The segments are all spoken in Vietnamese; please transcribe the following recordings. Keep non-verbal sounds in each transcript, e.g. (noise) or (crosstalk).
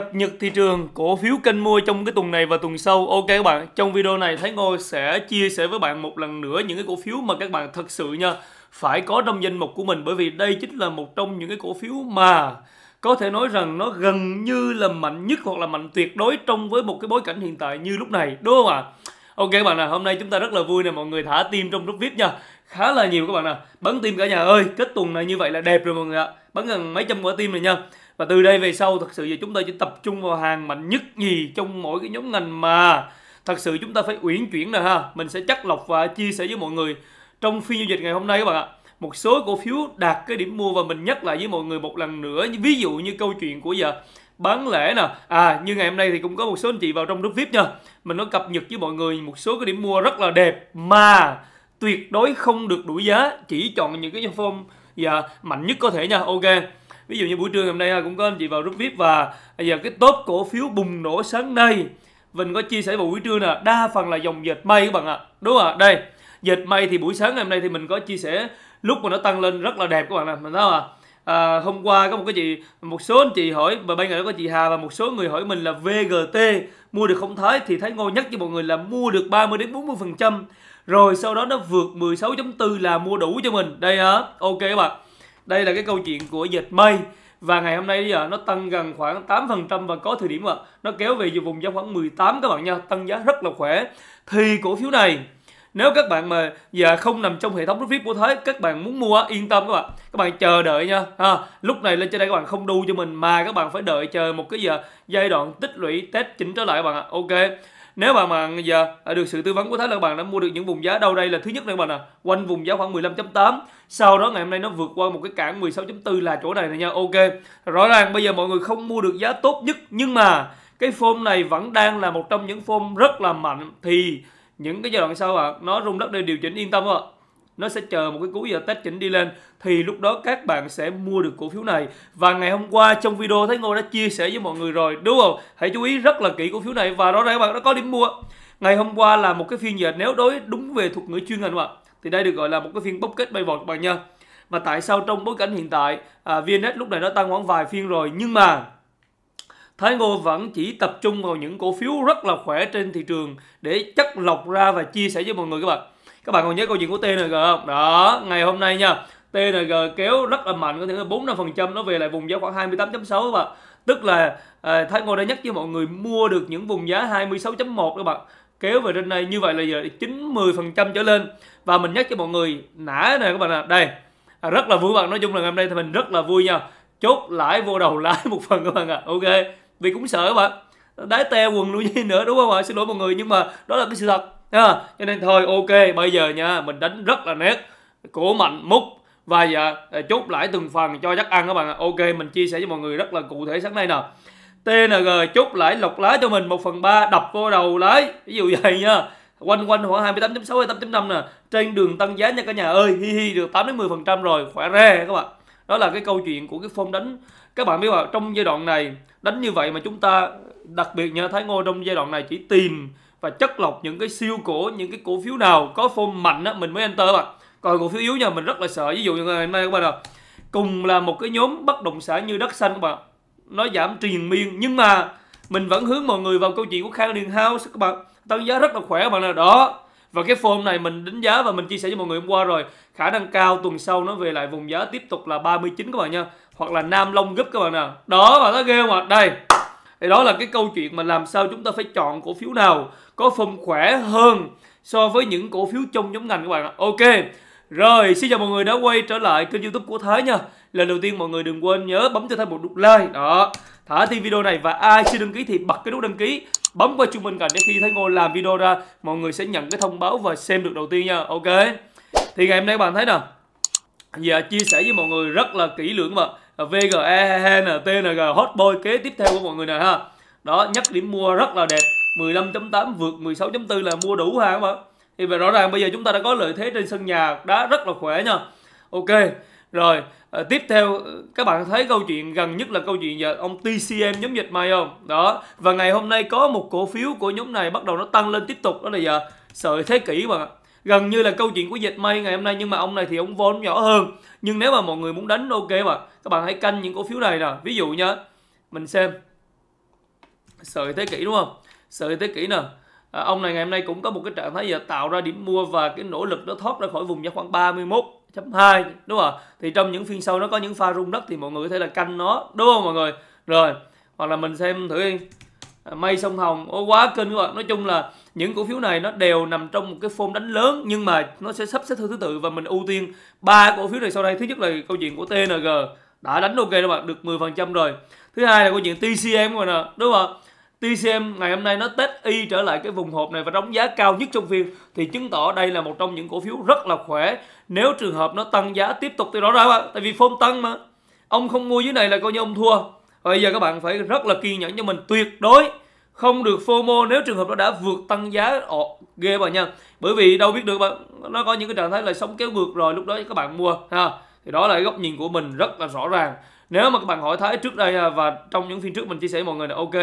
cập nhật thị trường cổ phiếu kênh mua trong cái tuần này và tuần sau. Ok các bạn, trong video này thấy Ngô sẽ chia sẻ với bạn một lần nữa những cái cổ phiếu mà các bạn thật sự nha phải có trong danh mục của mình bởi vì đây chính là một trong những cái cổ phiếu mà có thể nói rằng nó gần như là mạnh nhất hoặc là mạnh tuyệt đối trong với một cái bối cảnh hiện tại như lúc này đúng không ạ? À? Ok các bạn nào, hôm nay chúng ta rất là vui nè mọi người thả tim trong lúc VIP nha. Khá là nhiều các bạn nào. Bắn tim cả nhà ơi, kết tuần này như vậy là đẹp rồi mọi người ạ. À. Bắn gần mấy trăm quả tim này nha và từ đây về sau thật sự giờ chúng ta chỉ tập trung vào hàng mạnh nhất nhì trong mỗi cái nhóm ngành mà thật sự chúng ta phải uyển chuyển rồi ha mình sẽ chắc lọc và chia sẻ với mọi người trong phiên giao dịch ngày hôm nay các bạn ạ một số cổ phiếu đạt cái điểm mua và mình nhắc lại với mọi người một lần nữa ví dụ như câu chuyện của giờ bán lẻ nè à như ngày hôm nay thì cũng có một số anh chị vào trong group vip nha mình nó cập nhật với mọi người một số cái điểm mua rất là đẹp mà tuyệt đối không được đuổi giá chỉ chọn những cái form và dạ, mạnh nhất có thể nha ok ví dụ như buổi trưa hôm nay cũng có anh chị vào group vip và bây giờ cái top cổ phiếu bùng nổ sáng nay mình có chia sẻ vào buổi trưa nè đa phần là dòng dệt may các bạn ạ à. đúng ạ đây dệt may thì buổi sáng ngày hôm nay thì mình có chia sẻ lúc mà nó tăng lên rất là đẹp các bạn ạ, mình thấy không ạ à, hôm qua có một cái chị một số anh chị hỏi và bây giờ có chị Hà và một số người hỏi mình là VGT mua được không Thái thì thấy ngon nhất cho mọi người là mua được 30 đến 40 phần trăm rồi sau đó nó vượt 16.4 là mua đủ cho mình đây hả ok các bạn đây là cái câu chuyện của dịch mây và ngày hôm nay bây giờ nó tăng gần khoảng 8% và có thời điểm mà nó kéo về dù vùng giá khoảng 18 các bạn nha, tăng giá rất là khỏe. Thì cổ phiếu này nếu các bạn mà giờ không nằm trong hệ thống rút vip của Thế, các bạn muốn mua yên tâm các bạn. Các bạn chờ đợi nha. Ha, à, lúc này lên trên đây các bạn không đu cho mình mà các bạn phải đợi chờ một cái giờ giai đoạn tích lũy test chỉnh trở lại các bạn ạ. Ok nếu bạn mà giờ được sự tư vấn của Thái là bạn đã mua được những vùng giá đâu đây là thứ nhất này bạn à quanh vùng giá khoảng 15.8 sau đó ngày hôm nay nó vượt qua một cái cản 16.4 là chỗ này này nha ok rõ ràng bây giờ mọi người không mua được giá tốt nhất nhưng mà cái phôm này vẫn đang là một trong những phôm rất là mạnh thì những cái giai đoạn sau ạ à, nó rung đất để điều chỉnh yên tâm ạ à nó sẽ chờ một cái cú giờ test chỉnh đi lên thì lúc đó các bạn sẽ mua được cổ phiếu này và ngày hôm qua trong video thấy ngô đã chia sẻ với mọi người rồi đúng không hãy chú ý rất là kỹ cổ phiếu này và rõ ràng các bạn đã có điểm mua ngày hôm qua là một cái phiên giờ nếu đối đúng về thuật ngữ chuyên ngành ạ thì đây được gọi là một cái phiên bốc kết bay vọt các bạn nha mà tại sao trong bối cảnh hiện tại à, VNS lúc này nó tăng khoảng vài phiên rồi nhưng mà Thái Ngô vẫn chỉ tập trung vào những cổ phiếu rất là khỏe trên thị trường để chất lọc ra và chia sẻ với mọi người các bạn các bạn còn nhớ câu chuyện của TNG không đó ngày hôm nay nha TNG kéo rất là mạnh có thể là 4 5 phần trăm nó về lại vùng giá khoảng 28.6 các bạn tức là à, Thái Ngô đã nhắc với mọi người mua được những vùng giá 26.1 các bạn kéo về trên đây như vậy là giờ 90 phần trăm trở lên và mình nhắc cho mọi người nã này các bạn ạ à. đây à, rất là vui bạn nói chung là ngày hôm nay thì mình rất là vui nha chốt lãi vô đầu lãi (laughs) một phần các bạn ạ ok vì cũng sợ các bạn đái te quần luôn gì nữa đúng không ạ xin lỗi mọi người nhưng mà đó là cái sự thật à, cho nên thôi ok bây giờ nha mình đánh rất là nét cổ mạnh múc và dạ, à, chốt lại từng phần cho chắc ăn các bạn Ok mình chia sẻ với mọi người rất là cụ thể sáng nay nè. TNG chốt lãi lọc lái cho mình 1 phần ba đập vô đầu lái. Ví dụ vậy nha. Quanh quanh khoảng 28.6 hay 8.5 nè. Trên đường tăng giá nha cả nhà ơi. Hi hi được 8 đến 10% rồi, khỏe re các bạn. Đó là cái câu chuyện của cái phong đánh. Các bạn biết không, trong giai đoạn này đánh như vậy mà chúng ta đặc biệt nha Thái Ngô trong giai đoạn này chỉ tìm và chất lọc những cái siêu cổ những cái cổ phiếu nào có form mạnh á, mình mới enter bạn còn cổ phiếu yếu nha mình rất là sợ ví dụ như ngày nay các bạn ạ cùng là một cái nhóm bất động sản như đất xanh các bạn nó giảm triền miên nhưng mà mình vẫn hướng mọi người vào câu chuyện của Khang Điền House các bạn tăng giá rất là khỏe các bạn nào đó và cái form này mình đánh giá và mình chia sẻ cho mọi người hôm qua rồi khả năng cao tuần sau nó về lại vùng giá tiếp tục là 39 các bạn nha hoặc là Nam Long gấp các bạn nào đó và nó ghê không ạ đây thì đó là cái câu chuyện mà làm sao chúng ta phải chọn cổ phiếu nào có phần khỏe hơn so với những cổ phiếu trong nhóm ngành các bạn ạ. Ok. Rồi, xin chào mọi người đã quay trở lại kênh youtube của Thái nha Lần đầu tiên mọi người đừng quên nhớ bấm cho Thái một nút like Đó, thả tim video này và ai chưa đăng ký thì bật cái nút đăng ký Bấm qua chuông bên cạnh để khi Thái Ngô làm video ra Mọi người sẽ nhận cái thông báo và xem được đầu tiên nha, ok Thì ngày hôm nay các bạn thấy nè Giờ dạ, chia sẻ với mọi người rất là kỹ lưỡng mà VGE, TNG, Hotboy kế tiếp theo của mọi người nè ha Đó, nhắc điểm mua rất là đẹp 15.8 vượt 16.4 là mua đủ ha các bạn thì vậy rõ ràng bây giờ chúng ta đã có lợi thế trên sân nhà đá rất là khỏe nha ok rồi à, tiếp theo ờ, các bạn thấy câu chuyện gần nhất là câu chuyện giờ ông TCM nhóm dịch may không đó và ngày hôm nay có một cổ phiếu của nhóm này bắt đầu nó tăng lên tiếp tục đó là giờ sợi thế kỷ bạn ạ gần như là câu chuyện của dịch may ngày hôm nay nhưng mà ông này thì ông vốn nhỏ hơn nhưng nếu mà mọi người muốn đánh ok mà các bạn hãy canh những cổ phiếu này nè ví dụ nha mình xem sợi thế kỷ đúng không sợi thế kỷ nè à, ông này ngày hôm nay cũng có một cái trạng thái giờ tạo ra điểm mua và cái nỗ lực nó thoát ra khỏi vùng giá khoảng 31.2 đúng không thì trong những phiên sau nó có những pha rung đất thì mọi người có thể là canh nó đúng không mọi người rồi hoặc là mình xem thử đi à, mây sông hồng ô quá kinh các bạn nói chung là những cổ phiếu này nó đều nằm trong một cái phong đánh lớn nhưng mà nó sẽ sắp xếp theo thứ tự và mình ưu tiên ba cổ phiếu này sau đây thứ nhất là câu chuyện của tng đã đánh ok các bạn được 10% rồi thứ hai là câu chuyện tcm rồi nè đúng không ạ TCM ngày hôm nay nó test y trở lại cái vùng hộp này và đóng giá cao nhất trong phiên thì chứng tỏ đây là một trong những cổ phiếu rất là khỏe nếu trường hợp nó tăng giá tiếp tục thì rõ ràng tại vì phôn tăng mà ông không mua dưới này là coi như ông thua bây giờ các bạn phải rất là kiên nhẫn cho mình tuyệt đối không được FOMO nếu trường hợp nó đã vượt tăng giá ồ, ghê bà nha bởi vì đâu biết được mà nó có những cái trạng thái là sống kéo ngược rồi lúc đó các bạn mua ha thì đó là góc nhìn của mình rất là rõ ràng nếu mà các bạn hỏi thái trước đây và trong những phiên trước mình chia sẻ mọi người là ok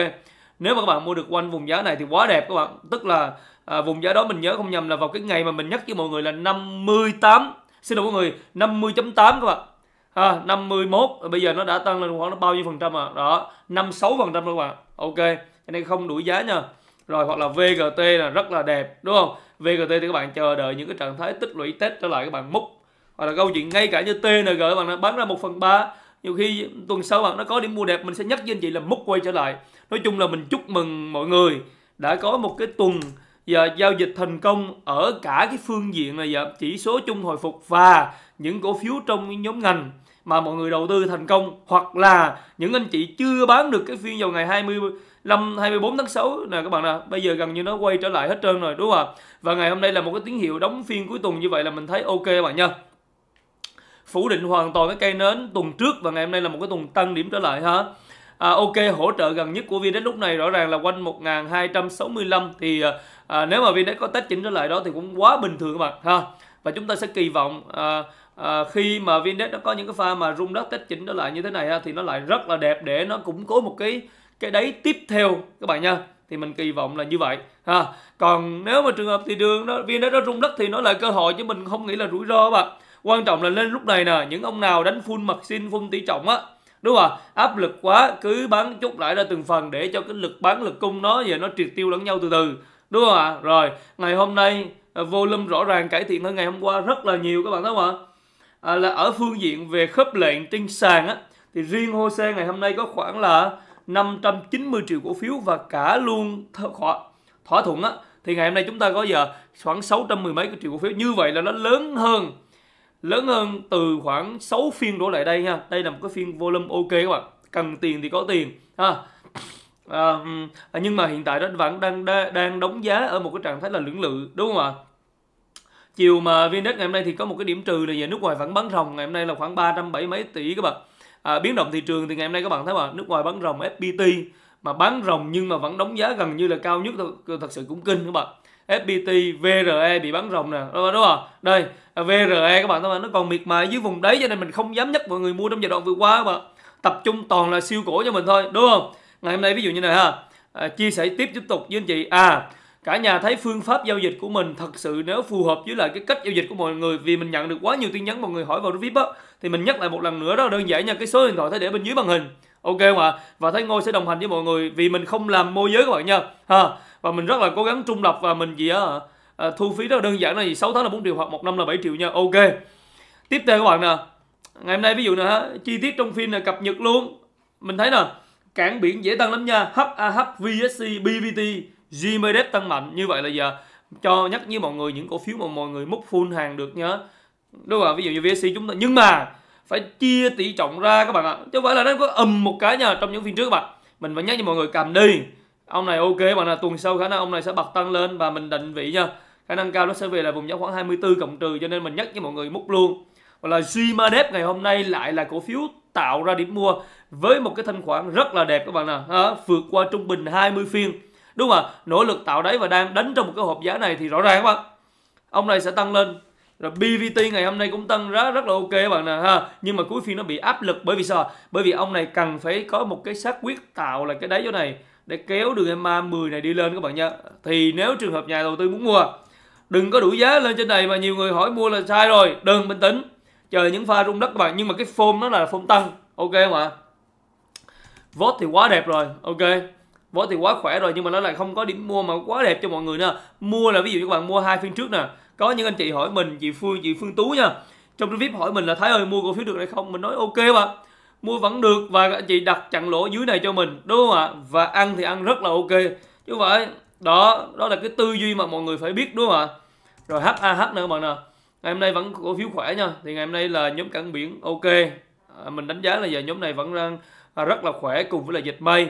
nếu mà các bạn mua được quanh vùng giá này thì quá đẹp các bạn tức là à, vùng giá đó mình nhớ không nhầm là vào cái ngày mà mình nhắc với mọi người là 58 xin lỗi mọi người 50.8 các bạn ha à, 51 bây giờ nó đã tăng lên khoảng bao nhiêu phần trăm à đó 56 phần trăm các bạn ok cho nên không đuổi giá nha rồi hoặc là VGT là rất là đẹp đúng không VGT thì các bạn chờ đợi những cái trạng thái tích lũy test trở lại các bạn múc hoặc là câu chuyện ngay cả như TNG các bạn bán ra 1 phần 3 nhiều khi tuần sau bạn nó có điểm mua đẹp mình sẽ nhắc với anh chị là múc quay trở lại nói chung là mình chúc mừng mọi người đã có một cái tuần và giao dịch thành công ở cả cái phương diện là dạ, chỉ số chung hồi phục và những cổ phiếu trong nhóm ngành mà mọi người đầu tư thành công hoặc là những anh chị chưa bán được cái phiên vào ngày 25 24 tháng 6 nè các bạn nè, bây giờ gần như nó quay trở lại hết trơn rồi đúng không ạ? Và ngày hôm nay là một cái tín hiệu đóng phiên cuối tuần như vậy là mình thấy ok các bạn nha phủ định hoàn toàn cái cây nến tuần trước và ngày hôm nay là một cái tuần tăng điểm trở lại ha à, ok hỗ trợ gần nhất của VNDAX lúc này rõ ràng là quanh 1265 thì à, à, nếu mà VNDAX có tách chỉnh trở lại đó thì cũng quá bình thường các bạn ha và chúng ta sẽ kỳ vọng à, à, khi mà VNDAX nó có những cái pha mà rung đất tách chỉnh trở lại như thế này ha, thì nó lại rất là đẹp để nó củng cố một cái cái đáy tiếp theo các bạn nha thì mình kỳ vọng là như vậy ha còn nếu mà trường hợp thị trường đó VNDAX nó rung đất thì nó là cơ hội chứ mình không nghĩ là rủi ro các bạn quan trọng là lên lúc này nè những ông nào đánh full mặt xin full tỷ trọng á đúng không áp lực quá cứ bán chút lại ra từng phần để cho cái lực bán lực cung nó về nó triệt tiêu lẫn nhau từ từ đúng không ạ rồi ngày hôm nay à, volume rõ ràng cải thiện hơn ngày hôm qua rất là nhiều các bạn thấy không ạ à, là ở phương diện về khớp lệnh trên sàn á thì riêng HOSE ngày hôm nay có khoảng là 590 triệu cổ phiếu và cả luôn thỏa, thỏa thuận á thì ngày hôm nay chúng ta có giờ khoảng 610 mấy cái triệu cổ phiếu như vậy là nó lớn hơn lớn hơn từ khoảng 6 phiên đổ lại đây nha. đây là một cái phiên volume ok các bạn cần tiền thì có tiền ha à, nhưng mà hiện tại đó vẫn đang đang đóng giá ở một cái trạng thái là lưỡng lự đúng không ạ chiều mà VNDAX ngày hôm nay thì có một cái điểm trừ là về nước ngoài vẫn bán rồng ngày hôm nay là khoảng 370 mấy tỷ các bạn à, biến động thị trường thì ngày hôm nay các bạn thấy mà nước ngoài bán rồng FPT mà bán rồng nhưng mà vẫn đóng giá gần như là cao nhất thật, sự cũng kinh các bạn FPT VRE bị bán rồng nè đúng không đây Ờ, VRE các bạn các bạn nó còn miệt mài dưới vùng đấy cho nên mình không dám nhắc mọi người mua trong giai đoạn vừa qua mà tập trung toàn là siêu cổ cho mình thôi đúng không ngày hôm nay ví dụ như này ha à, chia sẻ tiếp tiếp tục với anh chị à cả nhà thấy phương pháp giao dịch của mình thật sự nếu phù hợp với lại cái cách giao dịch của mọi người vì mình nhận được quá nhiều tin nhắn mọi người hỏi vào group vip á thì mình nhắc lại một lần nữa đó đơn giản nha cái số điện thoại thấy để bên dưới màn hình ok không ạ và thấy ngôi sẽ đồng hành với mọi người vì mình không làm môi giới các bạn nha ha và mình rất là cố gắng trung lập và mình gì á à, thu phí rất là đơn giản là gì 6 tháng là 4 triệu hoặc một năm là 7 triệu nha ok tiếp theo các bạn nè ngày hôm nay ví dụ nữa chi tiết trong phim là cập nhật luôn mình thấy nè cảng biển dễ tăng lắm nha HAH VSC BVT GMDF tăng mạnh như vậy là giờ cho nhắc như mọi người những cổ phiếu mà mọi người múc full hàng được nhá đúng không ví dụ như VSC chúng ta nhưng mà phải chia tỷ trọng ra các bạn ạ chứ không phải là nó có ầm một cái nha trong những phiên trước các bạn mình vẫn nhắc cho mọi người cầm đi ông này ok bạn là tuần sau khả năng ông này sẽ bật tăng lên và mình định vị nha khả năng cao nó sẽ về là vùng giá khoảng 24 cộng trừ cho nên mình nhắc với mọi người múc luôn và là Gmadev ngày hôm nay lại là cổ phiếu tạo ra điểm mua với một cái thanh khoản rất là đẹp các bạn nào à, vượt qua trung bình 20 phiên đúng không ạ nỗ lực tạo đáy và đang đánh trong một cái hộp giá này thì rõ ràng các bạn ông này sẽ tăng lên rồi BVT ngày hôm nay cũng tăng rất rất là ok các bạn nè ha. Nhưng mà cuối phiên nó bị áp lực bởi vì sao? Bởi vì ông này cần phải có một cái xác quyết tạo là cái đáy chỗ này để kéo đường EMA 10 này đi lên các bạn nha. Thì nếu trường hợp nhà đầu tư muốn mua đừng có đuổi giá lên trên này mà nhiều người hỏi mua là sai rồi đừng bình tĩnh chờ những pha rung đất các bạn nhưng mà cái phôm nó là phôm tăng ok không ạ vót thì quá đẹp rồi ok vót thì quá khỏe rồi nhưng mà nó lại không có điểm mua mà quá đẹp cho mọi người nữa mua là ví dụ như các bạn mua hai phiên trước nè có những anh chị hỏi mình chị phương chị phương tú nha trong cái vip hỏi mình là thái ơi mua cổ phiếu được hay không mình nói ok mà mua vẫn được và anh chị đặt chặn lỗ dưới này cho mình đúng không ạ và ăn thì ăn rất là ok chứ vậy đó đó là cái tư duy mà mọi người phải biết đúng không ạ rồi HAH nữa các bạn nè ngày hôm nay vẫn cổ phiếu khỏe nha thì ngày hôm nay là nhóm cảng biển ok à, mình đánh giá là giờ nhóm này vẫn đang à, rất là khỏe cùng với là dịch mây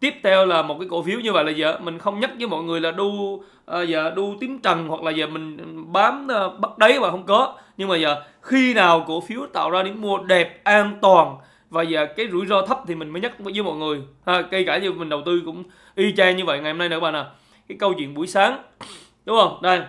tiếp theo là một cái cổ phiếu như vậy là giờ mình không nhắc với mọi người là đu à, giờ đu tím trần hoặc là giờ mình bám bắt đáy mà không có nhưng mà giờ khi nào cổ phiếu tạo ra điểm mua đẹp an toàn và giờ cái rủi ro thấp thì mình mới nhắc với mọi người ha à, cây cả như mình đầu tư cũng y chang như vậy ngày hôm nay nữa các bạn ạ à cái câu chuyện buổi sáng đúng không đây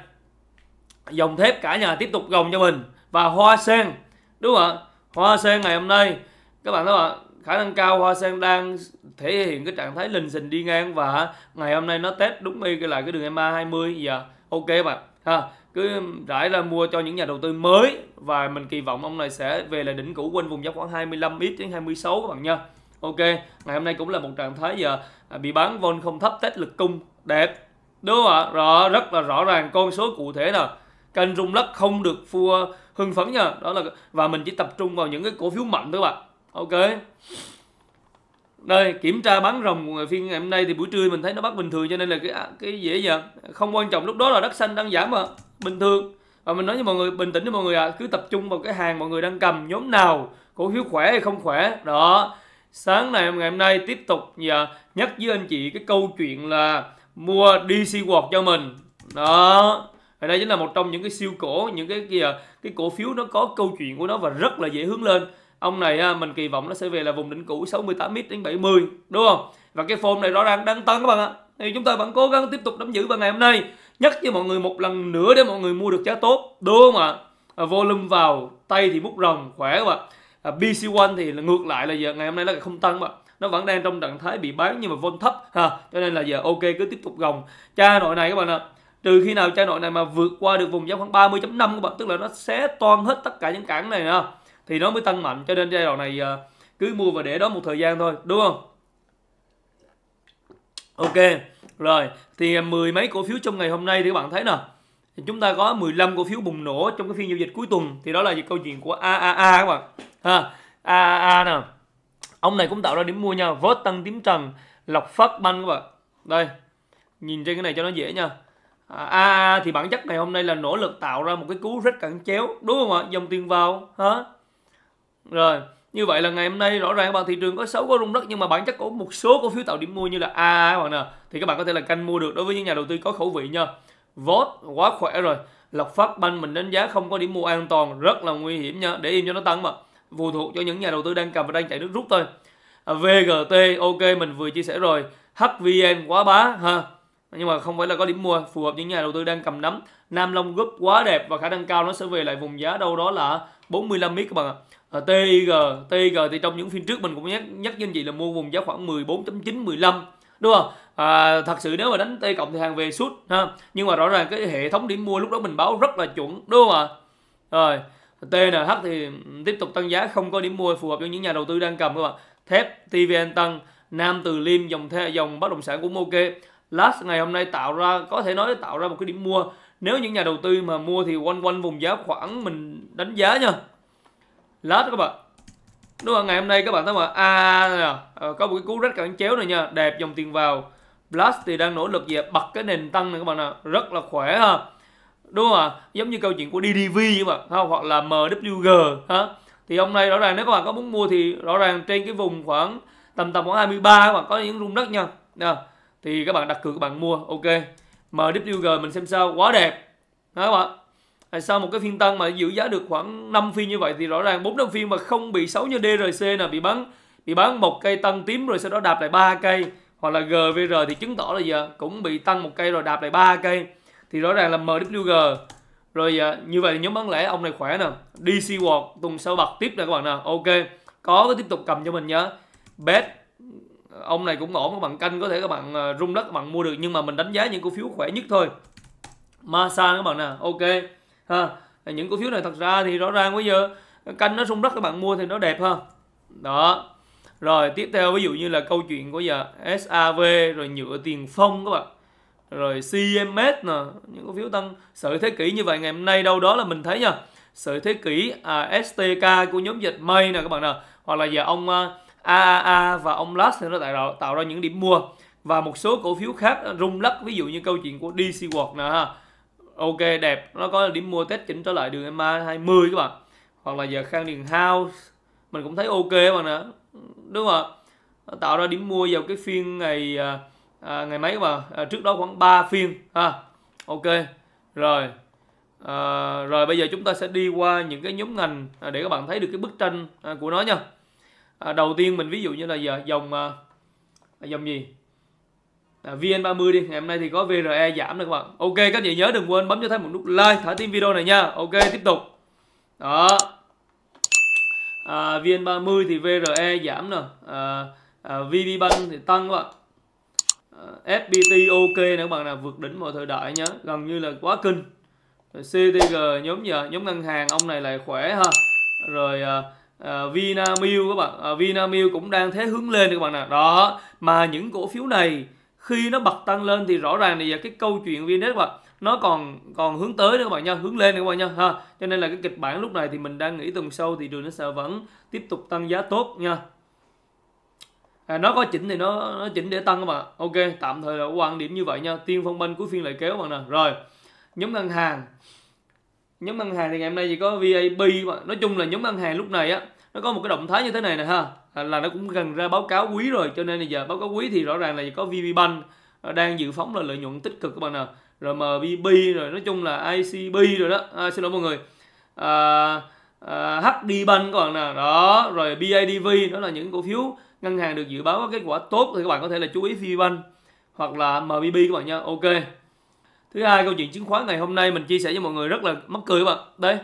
dòng thép cả nhà tiếp tục gồng cho mình và hoa sen đúng không ạ hoa sen ngày hôm nay các bạn thấy không ạ khả năng cao hoa sen đang thể hiện cái trạng thái lình xình đi ngang và ngày hôm nay nó test đúng y cái lại cái đường ma 20 giờ ok bạn ha cứ rải ra mua cho những nhà đầu tư mới và mình kỳ vọng ông này sẽ về là đỉnh cũ quanh vùng giá khoảng 25 x đến 26 các bạn nha ok ngày hôm nay cũng là một trạng thái giờ dạ, bị bán vol không thấp test lực cung đẹp đúng không ạ rõ rất là rõ ràng con số cụ thể là kênh rung lắc không được phua hưng phấn nha đó là và mình chỉ tập trung vào những cái cổ phiếu mạnh thôi bạn ok đây kiểm tra bán rồng phiên ngày hôm nay thì buổi trưa mình thấy nó bắt bình thường cho nên là cái à, cái dễ dàng không quan trọng lúc đó là đất xanh đang giảm mà bình thường và mình nói với mọi người bình tĩnh với mọi người à cứ tập trung vào cái hàng mọi người đang cầm nhóm nào cổ phiếu khỏe hay không khỏe đó sáng này ngày hôm nay tiếp tục nhắc với anh chị cái câu chuyện là mua DC World cho mình đó và đây chính là một trong những cái siêu cổ những cái kìa cái cổ phiếu nó có câu chuyện của nó và rất là dễ hướng lên ông này à, mình kỳ vọng nó sẽ về là vùng đỉnh cũ 68x đến 70 đúng không và cái form này rõ ràng đang tăng các bạn ạ thì chúng ta vẫn cố gắng tiếp tục nắm giữ vào ngày hôm nay nhắc cho mọi người một lần nữa để mọi người mua được giá tốt đúng không ạ à, volume vào tay thì bút rồng khỏe các bạn à, BC1 thì là ngược lại là giờ ngày hôm nay nó không tăng các bạn nó vẫn đang trong trạng thái bị bán nhưng mà vol thấp ha cho nên là giờ ok cứ tiếp tục gồng cha nội này các bạn ạ từ khi nào chai nội này mà vượt qua được vùng giá khoảng 30.5 các bạn tức là nó xé toan hết tất cả những cản này nè thì nó mới tăng mạnh cho nên giai đoạn này ờ, cứ mua và để đó một thời gian thôi đúng không ok rồi thì ờ, mười mấy cổ phiếu trong ngày hôm nay thì các bạn thấy nè chúng ta có 15 cổ phiếu bùng nổ trong cái phiên giao dịch cuối tuần thì đó là câu chuyện của AAA các bạn ha AAA nè ông này cũng tạo ra điểm mua nha vớt tăng tím trần lọc phát banh các bạn đây nhìn trên cái này cho nó dễ nha à, à, à thì bản chất này hôm nay là nỗ lực tạo ra một cái cú rất cản chéo đúng không ạ dòng tiền vào hả rồi như vậy là ngày hôm nay rõ ràng các bạn thị trường có xấu có rung đất nhưng mà bản chất có một số cổ phiếu tạo điểm mua như là a các bạn nè thì các bạn có thể là canh mua được đối với những nhà đầu tư có khẩu vị nha vót quá khỏe rồi lọc phát banh mình đánh giá không có điểm mua an toàn rất là nguy hiểm nha để im cho nó tăng mà phụ thuộc cho những nhà đầu tư đang cầm và đang chạy nước rút thôi à, VGT ok mình vừa chia sẻ rồi HVN quá bá ha nhưng mà không phải là có điểm mua phù hợp những nhà đầu tư đang cầm nắm Nam Long Group quá đẹp và khả năng cao nó sẽ về lại vùng giá đâu đó là 45 mít các bạn ạ à, TIG TIG thì trong những phiên trước mình cũng nhắc nhắc với anh chị là mua vùng giá khoảng 14.9 15 đúng không à, thật sự nếu mà đánh T cộng thì hàng về suốt ha nhưng mà rõ ràng cái hệ thống điểm mua lúc đó mình báo rất là chuẩn đúng không ạ rồi TNH thì tiếp tục tăng giá không có điểm mua phù hợp cho những nhà đầu tư đang cầm các bạn. Thép, TVN tăng, Nam Từ Liêm dòng the, dòng bất động sản cũng ok. Last ngày hôm nay tạo ra có thể nói tạo ra một cái điểm mua. Nếu những nhà đầu tư mà mua thì quanh quanh vùng giá khoảng mình đánh giá nha. Last các bạn. Đúng không? Ngày hôm nay các bạn thấy mà a à, ờ, có một cái cú rất cản chéo này nha, đẹp dòng tiền vào. Blast thì đang nỗ lực về bật cái nền tăng này các bạn ạ, rất là khỏe ha đúng không ạ giống như câu chuyện của DDV vậy mà không hoặc là MWG hả thì hôm nay rõ ràng nếu các bạn có muốn mua thì rõ ràng trên cái vùng khoảng tầm tầm khoảng 23 các bạn có những rung đất nha nè. thì các bạn đặt cược các bạn mua ok MWG mình xem sao quá đẹp đó các bạn à, sau một cái phiên tăng mà giữ giá được khoảng 5 phiên như vậy thì rõ ràng 4 năm phiên mà không bị xấu như DRC là bị bắn, bị bán một cây tăng tím rồi sau đó đạp lại ba cây hoặc là GVR thì chứng tỏ là giờ cũng bị tăng một cây rồi đạp lại ba cây thì rõ ràng là MWG rồi à, như vậy thì nhóm bán lẻ ông này khỏe nè DC World tuần sau bật tiếp nè các bạn nè ok có cái tiếp tục cầm cho mình nhớ bet ông này cũng ổn các bạn canh có thể các bạn à, rung đất các bạn mua được nhưng mà mình đánh giá những cổ phiếu khỏe nhất thôi Masa các bạn nè ok ha những cổ phiếu này thật ra thì rõ ràng bây giờ canh nó rung đất các bạn mua thì nó đẹp ha đó rồi tiếp theo ví dụ như là câu chuyện của giờ SAV rồi nhựa tiền phong các bạn rồi CMS nè những cổ phiếu tăng sợi thế kỷ như vậy ngày hôm nay đâu đó là mình thấy nha sợi thế kỷ à, STK của nhóm dịch may nè các bạn nè hoặc là giờ ông AAA à, và ông LAS nó tạo tạo ra những điểm mua và một số cổ phiếu khác rung lắc ví dụ như câu chuyện của DC World nè ha ok đẹp nó có điểm mua test chỉnh trở lại đường MA 20 các bạn hoặc là giờ khang điền house mình cũng thấy ok các bạn nè đúng không ạ tạo ra điểm mua vào cái phiên ngày à, à, ngày mấy mà à, trước đó khoảng 3 phiên ha ok rồi à, rồi bây giờ chúng ta sẽ đi qua những cái nhóm ngành à, để các bạn thấy được cái bức tranh à, của nó nha à, đầu tiên mình ví dụ như là giờ dòng à, dòng gì à, VN30 đi ngày hôm nay thì có VRE giảm rồi các bạn ok các chị nhớ đừng quên bấm cho thêm một nút like thả tim video này nha ok tiếp tục đó à, VN30 thì VRE giảm nè à, à, VB thì tăng các bạn Ờ, FPT OK nữa các bạn nào vượt đỉnh mọi thời đại nhớ gần như là quá kinh rồi CTG nhóm giờ nhóm ngân hàng ông này lại khỏe ha rồi uh, uh, Vinamilk các bạn uh, Vinamilk cũng đang thế hướng lên các bạn nào đó mà những cổ phiếu này khi nó bật tăng lên thì rõ ràng là cái câu chuyện Vinet các bạn nó còn còn hướng tới nữa các bạn nha hướng lên nữa các bạn nha ha cho nên là cái kịch bản lúc này thì mình đang nghĩ tuần sau thị trường nó sẽ vẫn tiếp tục tăng giá tốt nha à, nó có chỉnh thì nó nó chỉnh để tăng mà ok tạm thời là quan điểm như vậy nha tiên phong banh cuối phiên lại kéo bạn nè rồi nhóm ngân hàng nhóm ngân hàng thì ngày hôm nay chỉ có vab mà nói chung là nhóm ngân hàng lúc này á nó có một cái động thái như thế này nè ha à, là nó cũng gần ra báo cáo quý rồi cho nên là giờ báo cáo quý thì rõ ràng là có vb bank à, đang dự phóng là lợi nhuận tích cực các bạn nè rồi mbb rồi nói chung là icb rồi đó à, xin lỗi mọi người à, à, hd bank các bạn nè đó rồi bidv đó là những cổ phiếu ngân hàng được dự báo có kết quả tốt thì các bạn có thể là chú ý VPBank hoặc là MBB các bạn nha. Ok. Thứ hai câu chuyện chứng khoán ngày hôm nay mình chia sẻ với mọi người rất là mắc cười các bạn. Đây.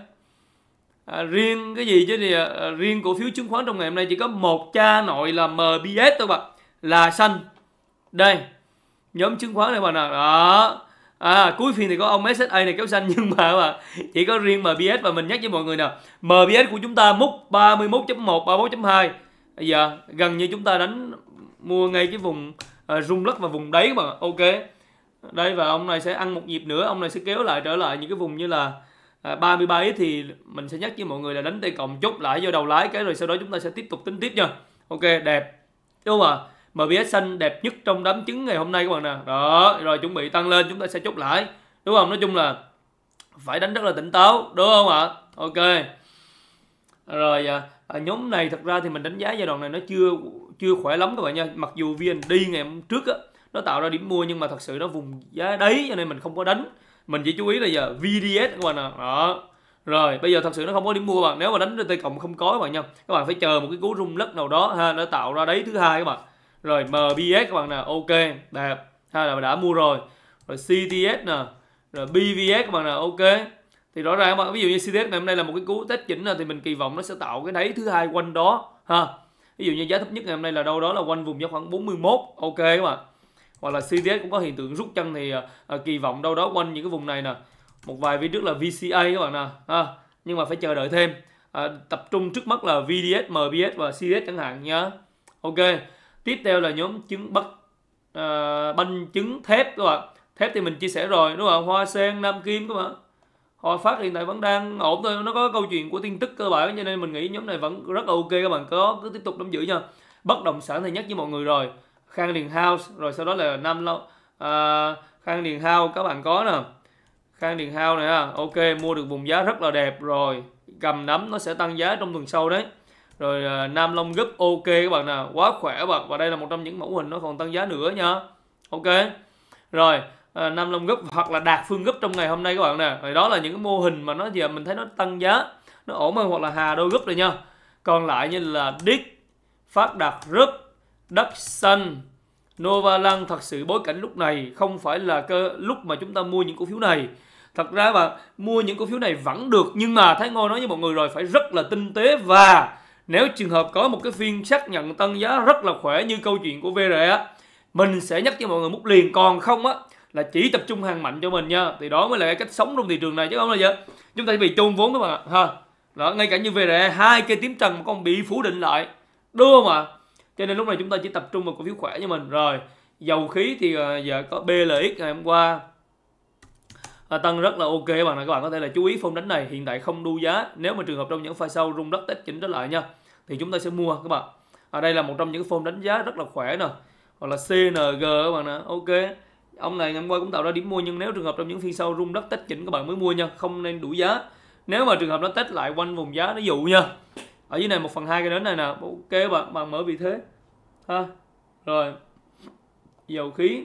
À, riêng cái gì chứ thì à, à riêng cổ phiếu chứng khoán trong ngày hôm nay chỉ có một cha nội là MBS thôi các bạn. Là xanh. Đây. Nhóm chứng khoán này bạn nào. Đó. À, cuối phiên thì có ông SSA này kéo xanh (laughs) nhưng mà bạn chỉ có riêng MBS và mình nhắc với mọi người nè. MBS của chúng ta múc 31.1, 34 2 bây giờ gần như chúng ta đánh mua ngay cái vùng uh, rung lắc và vùng đáy mà ok đây và ông này sẽ ăn một nhịp nữa ông này sẽ kéo lại trở lại những cái vùng như là uh, 33 x thì mình sẽ nhắc với mọi người là đánh tay cộng chốt lại vô đầu lái cái rồi sau đó chúng ta sẽ tiếp tục tính tiếp nha ok đẹp đúng không ạ à? MBS xanh đẹp nhất trong đám trứng ngày hôm nay các bạn nè đó rồi chuẩn bị tăng lên chúng ta sẽ chốt lại đúng không nói chung là phải đánh rất là tỉnh táo đúng không ạ ok rồi à, Ờ, nhóm này thật ra thì mình đánh giá giai đoạn này nó chưa chưa khỏe lắm các bạn nha mặc dù viên đi ngày hôm trước á, nó tạo ra điểm mua nhưng mà thật sự nó vùng giá đấy cho nên mình không có đánh mình chỉ chú ý là giờ VDS các bạn ạ à. đó rồi bây giờ thật sự nó không có điểm mua các bạn nếu mà đánh trên cộng không có các bạn nha các bạn phải chờ một cái cú rung lắc nào đó ha nó tạo ra đấy thứ hai các bạn rồi MBS các bạn nè ok đẹp ha là đã mua rồi rồi CTS nè rồi BVS các bạn nè ok thì rõ ràng mà ví dụ như CDS ngày hôm nay là một cái cú test chỉnh thì mình kỳ vọng nó sẽ tạo cái đáy thứ hai quanh đó ha ví dụ như giá thấp nhất ngày hôm nay là đâu đó là quanh vùng giá khoảng 41 ok các bạn hoặc là CDS cũng có hiện tượng rút chân thì à, à, kỳ vọng đâu đó quanh những cái vùng này nè một vài video trước là VCA các bạn nè ha nhưng mà phải chờ đợi thêm à, tập trung trước mắt là VDS, MBS và CDS chẳng hạn nhá ok tiếp theo là nhóm chứng bất à, banh chứng thép các bạn thép thì mình chia sẻ rồi đúng không hoa sen nam kim các bạn Hồi phát hiện tại vẫn đang ổn thôi Nó có câu chuyện của tin tức cơ bản Cho nên mình nghĩ nhóm này vẫn rất là ok các bạn có Cứ tiếp tục nắm giữ nha Bất động sản thì nhắc với mọi người rồi Khang Điền House Rồi sau đó là Nam Lâu à, Khang Điền House các bạn có nè Khang Điền House này ha Ok mua được vùng giá rất là đẹp rồi Cầm nắm nó sẽ tăng giá trong tuần sau đấy rồi à, Nam Long Gấp ok các bạn nè Quá khỏe các bạn Và đây là một trong những mẫu hình nó còn tăng giá nữa nha Ok rồi Ờ, nam long gấp hoặc là đạt phương gấp trong ngày hôm nay các bạn nè đó là những cái mô hình mà nó giờ mình thấy nó tăng giá nó ổn hơn hoặc là hà đôi gấp rồi nha còn lại như là đích phát đạt gấp đất xanh nova lăng thật sự bối cảnh lúc này không phải là cơ lúc mà chúng ta mua những cổ phiếu này thật ra mà mua những cổ phiếu này vẫn được nhưng mà thái ngô nói với mọi người rồi phải rất là tinh tế và nếu trường hợp có một cái phiên xác nhận tăng giá rất là khỏe như câu chuyện của vr á mình sẽ nhắc cho mọi người múc liền còn không á là chỉ tập trung hàng mạnh cho mình nha thì đó mới là cái cách sống trong thị trường này chứ không là gì chúng ta bị chôn vốn các bạn ạ ha đó ngay cả như VRE hai cây tím trần mà bị phủ định lại đúng không ạ cho nên lúc này chúng ta chỉ tập trung vào cổ phiếu khỏe cho mình rồi dầu khí thì à, giờ có BLX ngày hôm qua à, tăng rất là ok các bạn các bạn có thể là chú ý phong đánh này hiện tại không đu giá nếu mà trường hợp trong những pha sau rung đất test chỉnh trở lại nha thì chúng ta sẽ mua các bạn ở à, đây là một trong những phong đánh giá rất là khỏe nè hoặc là CNG các bạn nè ok ông này ngày qua cũng tạo ra điểm mua nhưng nếu trường hợp trong những phiên sau rung đất tách chỉnh các bạn mới mua nha không nên đuổi giá nếu mà trường hợp nó tách lại quanh vùng giá nó dụ nha ở dưới này một phần hai cái đến này nè ok các bạn bạn mở vị thế ha rồi dầu khí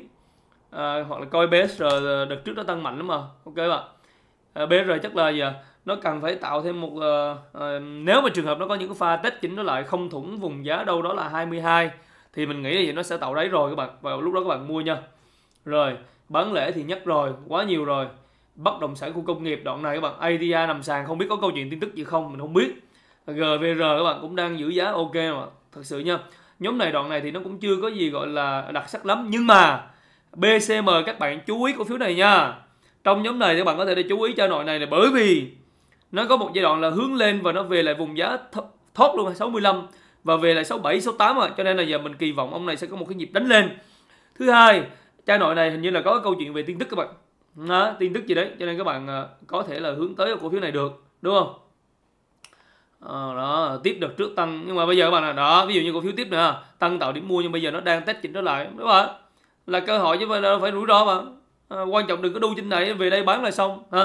à, hoặc là coi BSR đợt trước nó tăng mạnh lắm mà ok bạn à, BSR chắc là gì nó cần phải tạo thêm một à, à, nếu mà trường hợp nó có những cái pha tết chỉnh nó lại không thủng vùng giá đâu đó là 22 thì mình nghĩ là nó sẽ tạo đáy rồi các bạn vào lúc đó các bạn mua nha rồi, bán lẻ thì nhắc rồi, quá nhiều rồi. Bất động sản khu công nghiệp đoạn này các bạn, ADA nằm sàn không biết có câu chuyện tin tức gì không, mình không biết. GVR các bạn cũng đang giữ giá ok mà, thật sự nha. Nhóm này đoạn này thì nó cũng chưa có gì gọi là đặc sắc lắm nhưng mà BCM các bạn chú ý cổ phiếu này nha. Trong nhóm này các bạn có thể để chú ý cho nội này là bởi vì nó có một giai đoạn là hướng lên và nó về lại vùng giá th thốt luôn 65 và về lại 67 68 rồi cho nên là giờ mình kỳ vọng ông này sẽ có một cái nhịp đánh lên. Thứ hai, Cha nội này hình như là có câu chuyện về tin tức các bạn. À, tin tức gì đấy cho nên các bạn ờ, có thể là hướng tới cổ phiếu này được đúng không à, đó tiếp được trước tăng nhưng mà bây giờ các bạn là đó ví dụ như cổ phiếu tiếp nữa tăng tạo điểm mua nhưng bây giờ nó đang test chỉnh trở lại đúng không là cơ hội chứ không phải rủi ro mà à, quan trọng đừng có đu trên này về đây bán là xong ha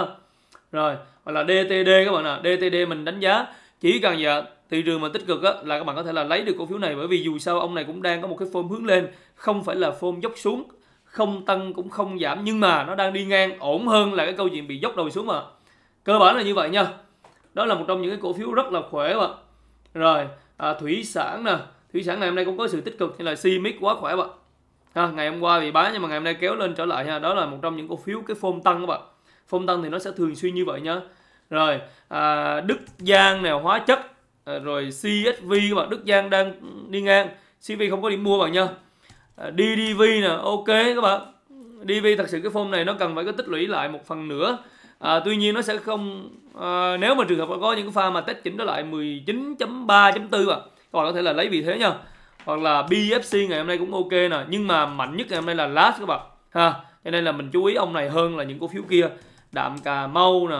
rồi hoặc là DTD các bạn ạ DTD mình đánh giá chỉ cần giờ thị trường mà tích cực á, là các bạn có thể là lấy được cổ phiếu này bởi vì dù sao ông này cũng đang có một cái form hướng lên không phải là form dốc xuống không tăng cũng không giảm nhưng mà nó đang đi ngang ổn hơn là cái câu chuyện bị dốc đầu xuống mà cơ bản là như vậy nha đó là một trong những cái cổ phiếu rất là khỏe mà rồi à, thủy sản nè thủy sản ngày hôm nay cũng có sự tích cực như là Cmix quá khỏe bạn ha, ngày hôm qua bị bán nhưng mà ngày hôm nay kéo lên trở lại ha đó là một trong những cổ phiếu cái phôm tăng các bạn phôm tăng thì nó sẽ thường xuyên như vậy nhá rồi à, Đức Giang nè hóa chất à, rồi CSV các bạn Đức Giang đang đi ngang CV không có điểm mua bạn nha À, DDV nè ok các bạn DV thật sự cái form này nó cần phải có tích lũy lại một phần nữa à, tuy nhiên nó sẽ không à, nếu mà trường hợp có những pha mà test chỉnh trở lại 19.3.4 và các bạn có thể là lấy vị thế nha hoặc là BFC ngày hôm nay cũng ok nè nhưng mà mạnh nhất ngày hôm nay là last các bạn ha cho nên là mình chú ý ông này hơn là những cổ phiếu kia đạm Cà Mau nè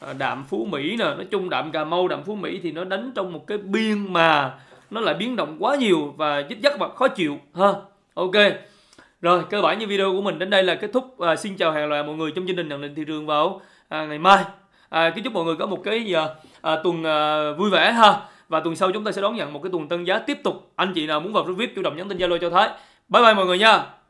à, đạm Phú Mỹ nè nói chung đạm Cà Mau đạm Phú Mỹ thì nó đánh trong một cái biên mà nó lại biến động quá nhiều và dứt dắt và khó chịu ha ok rồi cơ bản như video của mình đến đây là kết thúc à, xin chào hàng loạt mọi người trong chương trình nhận định thị trường vào à, ngày mai à, kính chúc mọi người có một cái gì à, à, tuần à, vui vẻ ha và tuần sau chúng ta sẽ đón nhận một cái tuần tăng giá tiếp tục anh chị nào muốn vào group vip chủ động nhắn tin zalo cho thái bye bye mọi người nha